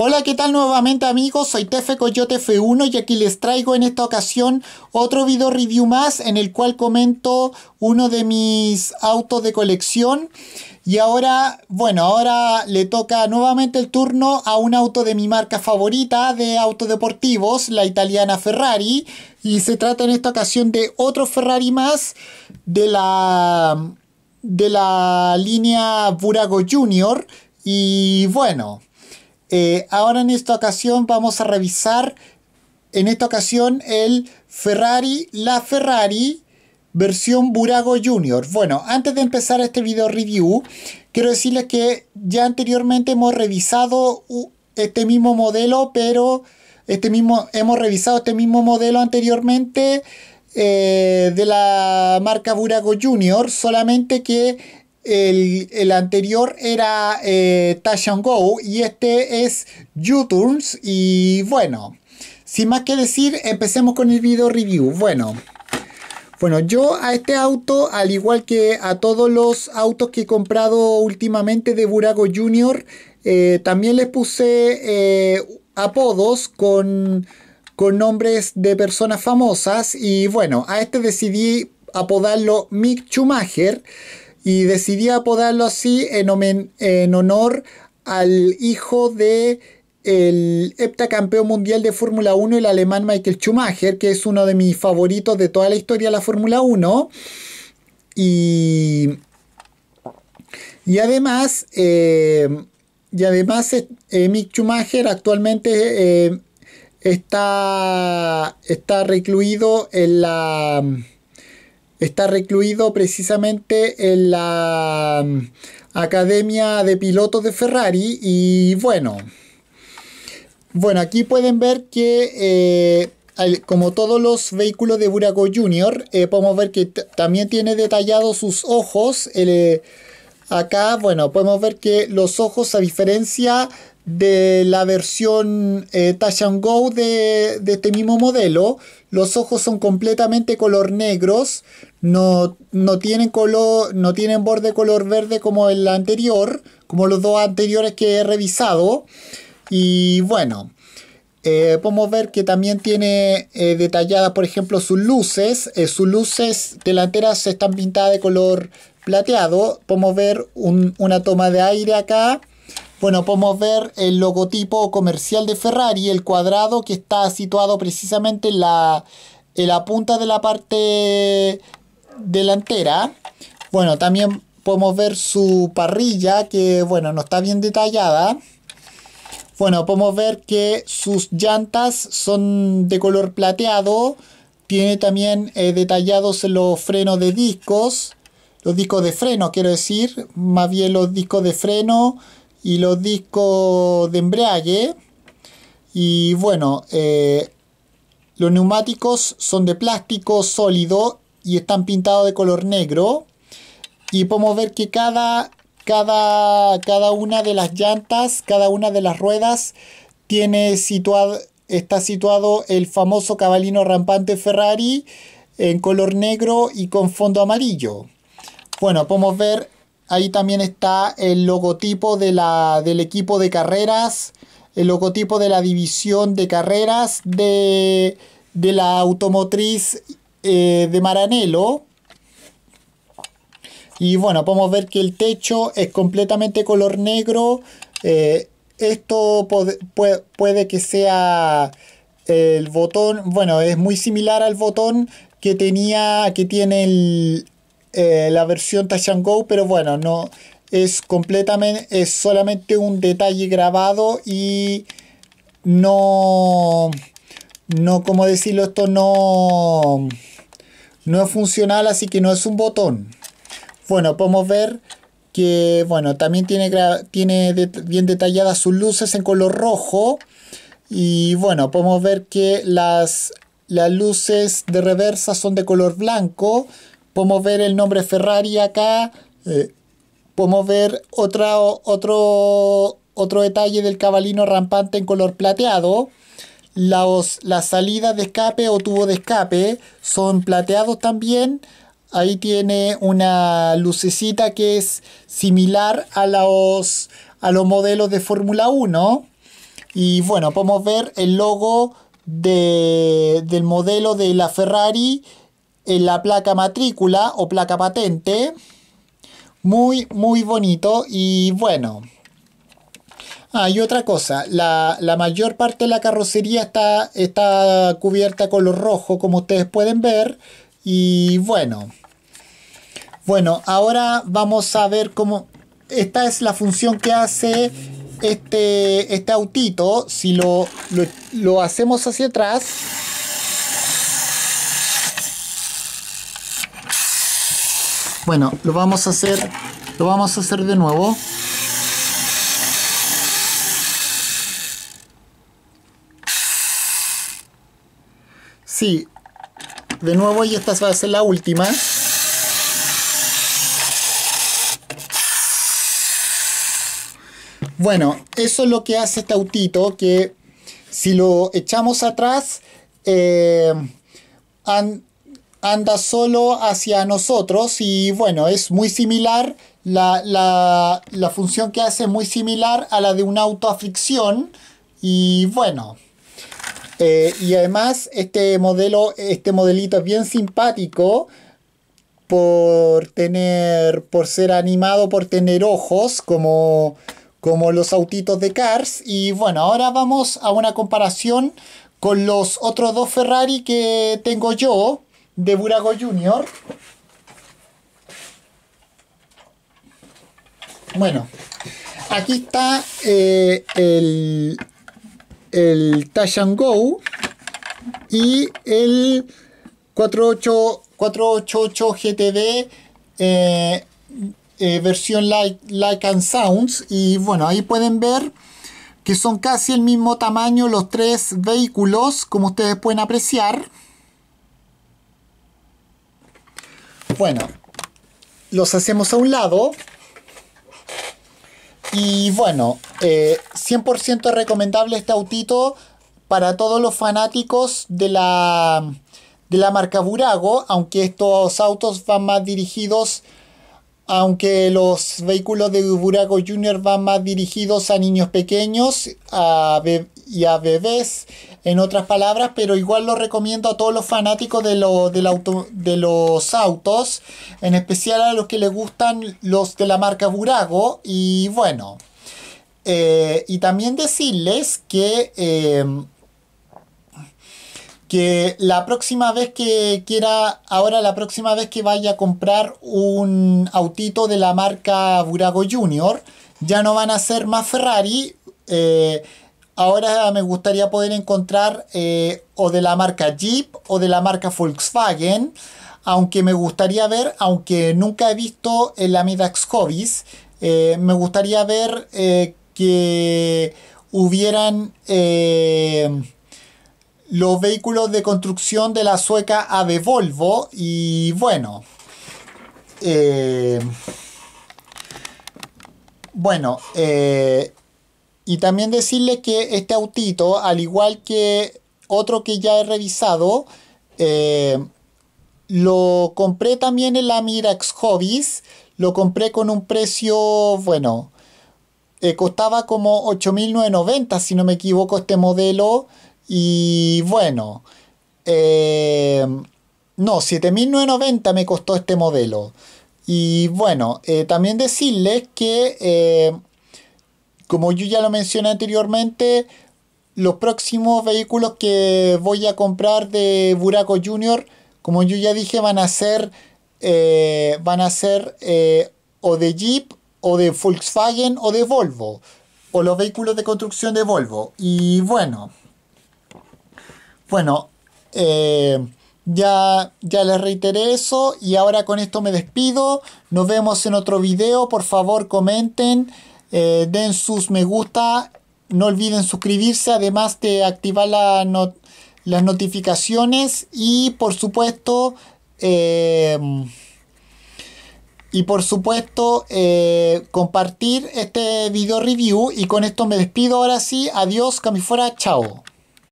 Hola, ¿qué tal nuevamente amigos? Soy Tefe Coyote F1 y aquí les traigo en esta ocasión otro video review más en el cual comento uno de mis autos de colección. Y ahora, bueno, ahora le toca nuevamente el turno a un auto de mi marca favorita de deportivos, la italiana Ferrari. Y se trata en esta ocasión de otro Ferrari más de la, de la línea Burago Junior. Y bueno, eh, ahora en esta ocasión vamos a revisar, en esta ocasión, el Ferrari, la Ferrari versión Burago Junior. Bueno, antes de empezar este video review, quiero decirles que ya anteriormente hemos revisado este mismo modelo, pero este mismo, hemos revisado este mismo modelo anteriormente eh, de la marca Burago Junior, solamente que el, anterior era Tash eh, Go y este es U-Turns. Y bueno, sin más que decir, empecemos con el video review. Bueno. Bueno, yo a este auto, al igual que a todos los autos que he comprado últimamente de Burago Junior, eh, también les puse eh, apodos con, con nombres de personas famosas. Y bueno, a este decidí apodarlo Mick Schumacher y decidí apodarlo así en, en honor al hijo de el heptacampeón mundial de Fórmula 1, el alemán Michael Schumacher, que es uno de mis favoritos de toda la historia de la Fórmula 1. Y, y además, eh, y además eh, eh, Mick Schumacher actualmente está, está recluido en la está recluido precisamente en la mm, Academia de Pilotos de Ferrari y bueno, bueno, aquí pueden ver que eh, como todos los vehículos de Buraco Junior, eh, podemos ver que también tiene detallados sus ojos. Eh, acá, bueno, podemos ver que los ojos, a diferencia de la versión eh, Go de, este mismo modelo, los ojos son completamente color negros no, no tienen color, no borde color verde como el anterior, como los dos anteriores que he revisado. Y bueno, eh, podemos ver que también tiene eh, detalladas, por ejemplo, sus luces. Eh, sus luces delanteras están pintadas de color plateado. Podemos ver una toma de aire acá. Bueno, podemos ver el logotipo comercial de Ferrari, el cuadrado que está situado precisamente en la punta de la parte delantera. Bueno, también podemos ver su parrilla, que bueno, no está bien detallada. Bueno, podemos ver que sus llantas son de color plateado. Tiene también eh, detallados los frenos de discos. Los discos de freno, quiero decir. Más bien los discos de freno y los discos de embrague. Y bueno, eh, los neumáticos son de plástico sólido y están pintados de color negro. Y podemos ver que cada, cada, cada una de las llantas, cada una de las ruedas, tiene situado, está situado el famoso cabalino rampante Ferrari en color negro y con fondo amarillo. Bueno, podemos ver ahí también está el logotipo de la, del equipo de carreras, el logotipo de la división de carreras de, de la automotriz eh, de maranelo Y bueno, podemos ver que el techo es completamente color negro. Eh, esto puede, que sea el botón, bueno, es muy similar al botón que tenía, que tiene eh, la versión Touch Go, pero bueno, no es completamente, es solamente un detalle grabado y no, no, como decirlo, esto no... No es funcional, así que no es un botón. Bueno, podemos ver que bueno, también tiene, tiene bien detalladas sus luces en color rojo. Y bueno, podemos ver que las, las luces de reversa son de color blanco. Podemos ver el nombre Ferrari acá. Eh, podemos ver otro, otro detalle del cabalino rampante en color plateado. Las, salidas de escape o tubo de escape son plateados también. Ahí tiene una lucecita que es similar a los, a los modelos de Fórmula 1. Y bueno, podemos ver el logo del modelo de la Ferrari en la placa matrícula o placa patente. Muy, muy bonito y bueno hay ah, otra cosa, la, la, mayor parte de la carrocería está, está cubierta con lo rojo, como ustedes pueden ver. Y bueno, bueno, ahora vamos a ver cómo... Esta es la función que hace este, este autito. Si lo, lo hacemos hacia atrás... Bueno, lo vamos a hacer, lo vamos a hacer de nuevo. Sí. De nuevo, y esta va a ser la última. Bueno, eso es lo que hace este autito, que si lo echamos atrás, eh, anda solo hacia nosotros y bueno, es muy similar, la, la función que hace es muy similar a la de un auto a fricción y bueno. Eh, y además este modelo, este modelito es bien simpático por tener, por ser animado, por tener ojos como, como los autitos de Cars. Y bueno, ahora vamos a una comparación con los otros dos Ferrari que tengo yo de Burago Junior. Bueno, aquí está eh, el, el Touch Go y el 488 GTD eh, eh, versión like, like and Sounds y bueno ahí pueden ver que son casi el mismo tamaño los tres vehículos como ustedes pueden apreciar bueno los hacemos a un lado y bueno, 100% eh, recomendable este autito para todos los fanáticos de la, de la marca Burago, aunque estos autos van más dirigidos, aunque los vehículos de Burago Junior van más dirigidos a niños pequeños a, y a bebés, en otras palabras, pero igual lo recomiendo a todos los fanáticos de, de los autos, en especial a los que les gustan los de la marca Burago. Y bueno, eh, y también decirles que... Em, que la próxima vez que quiera, ahora la próxima vez que vaya a comprar un autito de la marca Burago Junior, ya no van a ser más Ferrari, eh, Ahora me gustaría poder encontrar eh, o de la marca Jeep o de la marca Volkswagen, aunque me gustaría ver, aunque nunca he visto el Amidax Hobbies, eh, me gustaría ver eh, que hubieran los vehículos de construcción de la sueca AVE Volvo y bueno. bueno, eh, y también decirles que este autito, al igual que otro que ya he revisado, eh, lo compré también en la Mirax Hobbies. Lo compré con un precio, bueno, eh, costaba como 8.990 si no me equivoco este modelo. Y bueno, eh, no, 7.990 me costó este modelo. Y bueno, también decirles que como yo ya lo mencioné anteriormente, los próximos vehículos que voy a comprar de Buraco Junior, como yo ya dije, van a ser, eh, van a ser eh, o de Jeep, o de Volkswagen, o de Volvo, o los vehículos de construcción de Volvo. Y bueno, bueno, eh, ya, ya les reiteré eso y ahora con esto me despido. Nos vemos en otro video. Por favor, comenten. Eh, den sus me gusta, no olviden suscribirse, además de activar las notificaciones y por supuesto... Em, y por supuesto eh, compartir este video review y con esto me despido ahora sí, adiós, fuera. chao.